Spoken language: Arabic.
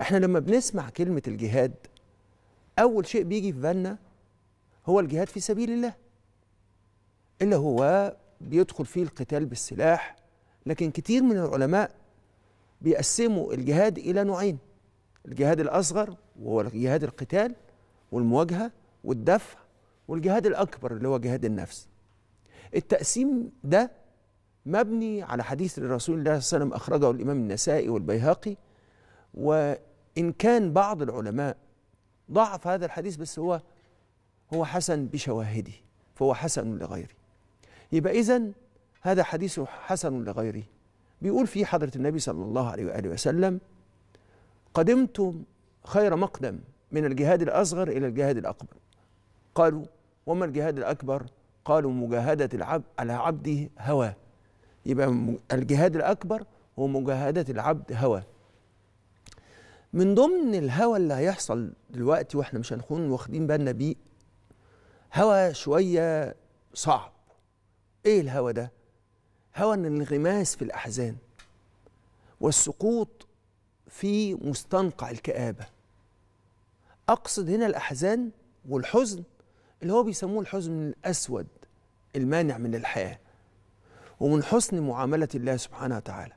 احنا لما بنسمع كلمه الجهاد اول شيء بيجي في بالنا هو الجهاد في سبيل الله اللي هو بيدخل فيه القتال بالسلاح لكن كتير من العلماء بيقسموا الجهاد الى نوعين الجهاد الاصغر وهو جهاد القتال والمواجهه والدفع والجهاد الاكبر اللي هو جهاد النفس التقسيم ده مبني على حديث لرسول الله صلى الله عليه وسلم اخرجه الامام النسائي والبيهقي وإن كان بعض العلماء ضعف هذا الحديث بس هو هو حسن بشواهده فهو حسن لغيره يبقى إذا هذا حديث حسن لغيره بيقول فيه حضرة النبي صلى الله عليه وآله وسلم قدمتم خير مقدم من الجهاد الأصغر إلى الجهاد الأكبر قالوا وما الجهاد الأكبر قالوا مجاهدة العبد على عبده هوى يبقى الجهاد الأكبر هو مجاهدة العبد هوى من ضمن الهوى اللي هيحصل دلوقتي واحنا مش هنكون واخدين بالنا بيه هوا شويه صعب ايه الهوى ده هوا ان الانغماس في الاحزان والسقوط في مستنقع الكآبة أقصد هنا الأحزان والحزن اللي هو بيسموه الحزن الأسود المانع من الحياة ومن حسن معاملة الله سبحانه وتعالى